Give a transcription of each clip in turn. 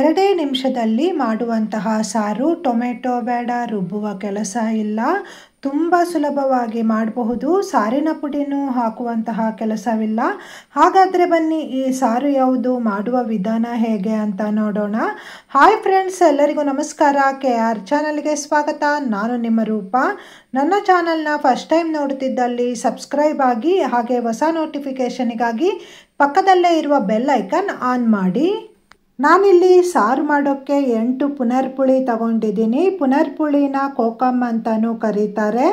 ಎರಡೇ ನಿಮಿಷದಲ್ಲಿ ಮಾಡುವಂತಹ ಸಾರು ಟೊಮೆಟೊ ಬೇಡ ರುಬ್ಬುವ ಕೆಲಸ ಇಲ್ಲ ತುಂಬ ಸುಲಭವಾಗಿ ಮಾಡಬಹುದು ಸಾರಿನ ಪುಡಿನೂ ಹಾಕುವಂತಹ ಕೆಲಸವಿಲ್ಲ ಹಾಗಾದರೆ ಬನ್ನಿ ಈ ಸಾರು ಯಾವುದು ಮಾಡುವ ವಿಧಾನ ಹೇಗೆ ಅಂತ ನೋಡೋಣ ಹಾಯ್ ಫ್ರೆಂಡ್ಸ್ ಎಲ್ಲರಿಗೂ ನಮಸ್ಕಾರ ಕೆ ಆರ್ ಚಾನಲ್ಗೆ ಸ್ವಾಗತ ನಾನು ನಿಮ್ಮ ರೂಪ ನನ್ನ ಚಾನಲ್ನ ಫಸ್ಟ್ ಟೈಮ್ ನೋಡುತ್ತಿದ್ದಲ್ಲಿ ಸಬ್ಸ್ಕ್ರೈಬ್ ಆಗಿ ಹಾಗೆ ಹೊಸ ನೋಟಿಫಿಕೇಷನಿಗಾಗಿ ಪಕ್ಕದಲ್ಲೇ ಇರುವ ಬೆಲ್ ಐಕನ್ ಆನ್ ಮಾಡಿ ನಾನಿಲ್ಲಿ ಸಾರು ಮಾಡೋಕ್ಕೆ ಎಂಟು ಪುನರ್ಪುಳಿ ತಗೊಂಡಿದ್ದೀನಿ ಪುನರ್ಪುಳಿನ ಕೋಕಮ್ ಅಂತಲೂ ಕರೀತಾರೆ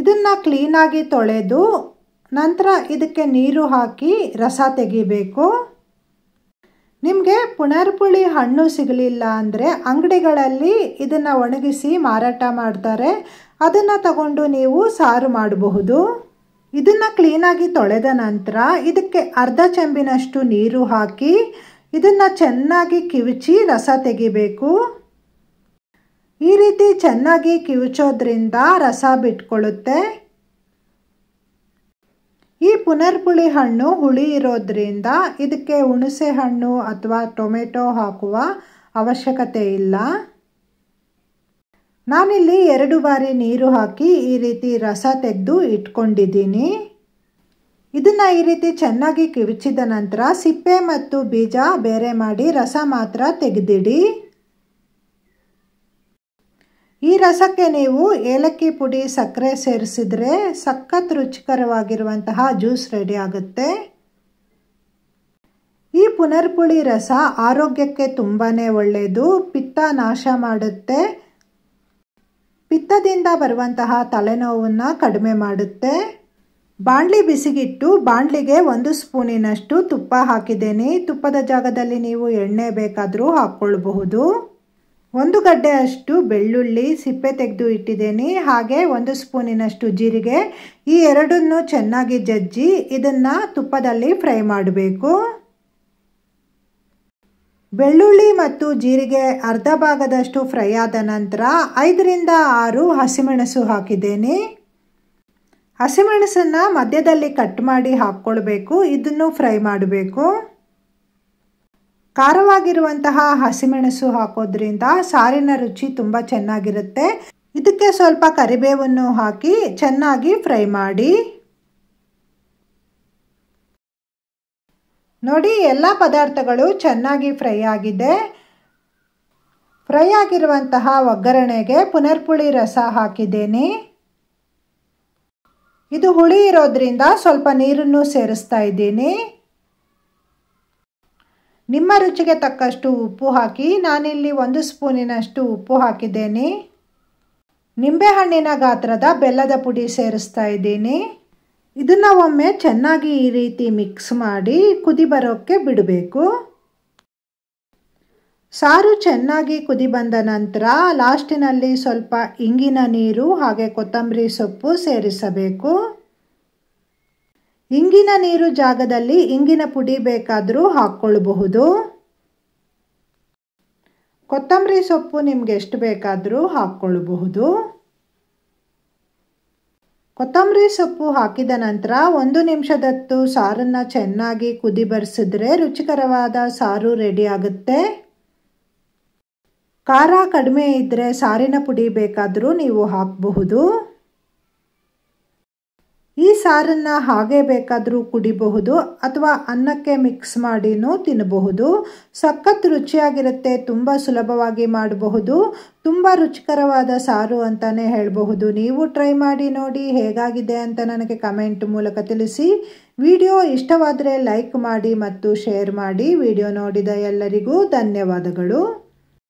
ಇದನ್ನು ಕ್ಲೀನಾಗಿ ತೊಳೆದು ನಂತರ ಇದಕ್ಕೆ ನೀರು ಹಾಕಿ ರಸ ತೆಗಿಬೇಕು ನಿಮಗೆ ಪುನರ್ಪುಳಿ ಹಣ್ಣು ಸಿಗಲಿಲ್ಲ ಅಂದರೆ ಅಂಗಡಿಗಳಲ್ಲಿ ಇದನ್ನು ಒಣಗಿಸಿ ಮಾರಾಟ ಮಾಡ್ತಾರೆ ಅದನ್ನು ತಗೊಂಡು ನೀವು ಸಾರು ಮಾಡಬಹುದು ಇದನ್ನು ಕ್ಲೀನಾಗಿ ತೊಳೆದ ನಂತರ ಇದಕ್ಕೆ ಅರ್ಧ ಚೆಂಬಿನಷ್ಟು ನೀರು ಹಾಕಿ ಇದನ್ನು ಚೆನ್ನಾಗಿ ಕಿವುಚಿ ರಸ ತೆಗಿಬೇಕು ಈ ರೀತಿ ಚೆನ್ನಾಗಿ ಕಿವುಚೋದ್ರಿಂದ ರಸ ಬಿಟ್ಕೊಳ್ಳುತ್ತೆ ಈ ಪುನರ್ಪುಳಿ ಹಣ್ಣು ಹುಳಿ ಇರೋದ್ರಿಂದ ಇದಕ್ಕೆ ಹುಣಸೆ ಹಣ್ಣು ಅಥವಾ ಟೊಮೆಟೊ ಹಾಕುವ ಅವಶ್ಯಕತೆ ಇಲ್ಲ ನಾನಿಲ್ಲಿ ಎರಡು ಬಾರಿ ನೀರು ಹಾಕಿ ಈ ರೀತಿ ರಸ ತೆಗೆದು ಇಟ್ಕೊಂಡಿದ್ದೀನಿ ಇದನ್ನು ಈ ರೀತಿ ಚೆನ್ನಾಗಿ ಕಿವಿಚಿದ ನಂತರ ಸಿಪ್ಪೆ ಮತ್ತು ಬೀಜ ಬೇರೆ ಮಾಡಿ ರಸ ಮಾತ್ರ ತೆಗೆದಿಡಿ ಈ ರಸಕ್ಕೆ ನೀವು ಏಲಕ್ಕಿ ಪುಡಿ ಸಕ್ಕರೆ ಸೇರಿಸಿದರೆ ಸಖತ್ ರುಚಿಕರವಾಗಿರುವಂತಹ ಜ್ಯೂಸ್ ರೆಡಿ ಆಗುತ್ತೆ ಈ ಪುನರ್ಪುಳಿ ರಸ ಆರೋಗ್ಯಕ್ಕೆ ತುಂಬಾ ಒಳ್ಳೆಯದು ಪಿತ್ತ ನಾಶ ಮಾಡುತ್ತೆ ಪಿತ್ತದಿಂದ ಬರುವಂತಹ ತಲೆನೋವನ್ನು ಕಡಿಮೆ ಮಾಡುತ್ತೆ ಬಾಣಲಿ ಬಿಸಿಗಿಟ್ಟು ಬಾಂಡ್ಲಿಗೆ ಒಂದು ಸ್ಪೂನಿನಷ್ಟು ತುಪ್ಪ ಹಾಕಿದ್ದೇನೆ ತುಪ್ಪದ ಜಾಗದಲ್ಲಿ ನೀವು ಎಣ್ಣೆ ಬೇಕಾದರೂ ಹಾಕ್ಕೊಳ್ಬಹುದು ಒಂದು ಗಡ್ಡೆ ಅಷ್ಟು ಬೆಳ್ಳುಳ್ಳಿ ಸಿಪ್ಪೆ ತೆಗೆದು ಇಟ್ಟಿದ್ದೀನಿ ಹಾಗೆ ಒಂದು ಸ್ಪೂನಿನಷ್ಟು ಜೀರಿಗೆ ಈ ಎರಡನ್ನು ಚೆನ್ನಾಗಿ ಜಜ್ಜಿ ಇದನ್ನು ತುಪ್ಪದಲ್ಲಿ ಫ್ರೈ ಮಾಡಬೇಕು ಬೆಳ್ಳುಳ್ಳಿ ಮತ್ತು ಜೀರಿಗೆ ಅರ್ಧ ಭಾಗದಷ್ಟು ಫ್ರೈ ಆದ ನಂತರ ಐದರಿಂದ ಆರು ಹಸಿಮೆಣಸು ಹಾಕಿದ್ದೇನೆ ಹಸಿಮೆಣಸನ್ನು ಮಧ್ಯದಲ್ಲಿ ಕಟ್ ಮಾಡಿ ಹಾಕ್ಕೊಳ್ಬೇಕು ಇದನ್ನು ಫ್ರೈ ಮಾಡಬೇಕು ಖಾರವಾಗಿರುವಂತಹ ಹಸಿಮೆಣಸು ಹಾಕೋದ್ರಿಂದ ಸಾರಿನ ರುಚಿ ತುಂಬ ಚೆನ್ನಾಗಿರುತ್ತೆ ಇದಕ್ಕೆ ಸ್ವಲ್ಪ ಕರಿಬೇವನ್ನು ಹಾಕಿ ಚೆನ್ನಾಗಿ ಫ್ರೈ ಮಾಡಿ ನೋಡಿ ಎಲ್ಲ ಪದಾರ್ಥಗಳು ಚೆನ್ನಾಗಿ ಫ್ರೈ ಆಗಿದೆ ಫ್ರೈ ಆಗಿರುವಂತಹ ಒಗ್ಗರಣೆಗೆ ಪುನರ್ಪುಳಿ ರಸ ಹಾಕಿದ್ದೀನಿ ಇದು ಹುಳಿ ಇರೋದ್ರಿಂದ ಸ್ವಲ್ಪ ನೀರನ್ನು ಸೇರಿಸ್ತಾ ಇದ್ದೀನಿ ನಿಮ್ಮ ರುಚಿಗೆ ತಕ್ಕಷ್ಟು ಉಪ್ಪು ಹಾಕಿ ನಾನಿಲ್ಲಿ ಒಂದು ಸ್ಪೂನಿನಷ್ಟು ಉಪ್ಪು ಹಾಕಿದ್ದೇನೆ ನಿಂಬೆಹಣ್ಣಿನ ಗಾತ್ರದ ಬೆಲ್ಲದ ಪುಡಿ ಸೇರಿಸ್ತಾ ಇದ್ದೀನಿ ಇದನ್ನು ಒಮ್ಮೆ ಚೆನ್ನಾಗಿ ಈ ರೀತಿ ಮಿಕ್ಸ್ ಮಾಡಿ ಕುದಿ ಬರೋಕ್ಕೆ ಬಿಡಬೇಕು ಸಾರು ಚೆನ್ನಾಗಿ ಕುದಿ ಬಂದ ನಂತರ ಲಾಸ್ಟಿನಲ್ಲಿ ಸ್ವಲ್ಪ ಇಂಗಿನ ನೀರು ಹಾಗೆ ಕೊತ್ತಂಬರಿ ಸೊಪ್ಪು ಸೇರಿಸಬೇಕು ಇಂಗಿನ ನೀರು ಜಾಗದಲ್ಲಿ ಇಂಗಿನ ಪುಡಿ ಬೇಕಾದರೂ ಹಾಕ್ಕೊಳ್ಬಹುದು ಕೊತ್ತಂಬರಿ ಸೊಪ್ಪು ನಿಮ್ಗೆ ಎಷ್ಟು ಬೇಕಾದರೂ ಹಾಕ್ಕೊಳ್ಬಹುದು ಕೊತ್ತಂಬರಿ ಸೊಪ್ಪು ಹಾಕಿದ ನಂತರ ಒಂದು ನಿಮಿಷದತ್ತು ಸಾರನ್ನ ಚೆನ್ನಾಗಿ ಕುದಿ ಬರೆಸಿದ್ರೆ ರುಚಿಕರವಾದ ಸಾರು ರೆಡಿ ಆಗುತ್ತೆ ಖಾರ ಕಡಿಮೆ ಇದ್ದರೆ ಸಾರಿನ ಪುಡಿ ಬೇಕಾದರೂ ನೀವು ಹಾಕಬಹುದು ಈ ಸಾರನ್ನು ಹಾಗೆ ಬೇಕಾದರೂ ಕುಡಿಬಹುದು ಅಥವಾ ಅನ್ನಕ್ಕೆ ಮಿಕ್ಸ್ ಮಾಡಿನೂ ತಿನ್ನಬಹುದು ಸಖತ್ ರುಚಿಯಾಗಿರುತ್ತೆ ತುಂಬ ಸುಲಭವಾಗಿ ಮಾಡಬಹುದು ತುಂಬ ರುಚಿಕರವಾದ ಸಾರು ಅಂತಲೇ ಹೇಳಬಹುದು ನೀವು ಟ್ರೈ ಮಾಡಿ ನೋಡಿ ಹೇಗಾಗಿದೆ ಅಂತ ನನಗೆ ಕಮೆಂಟ್ ಮೂಲಕ ತಿಳಿಸಿ ವಿಡಿಯೋ ಇಷ್ಟವಾದರೆ ಲೈಕ್ ಮಾಡಿ ಮತ್ತು ಶೇರ್ ಮಾಡಿ ವಿಡಿಯೋ ನೋಡಿದ ಎಲ್ಲರಿಗೂ ಧನ್ಯವಾದಗಳು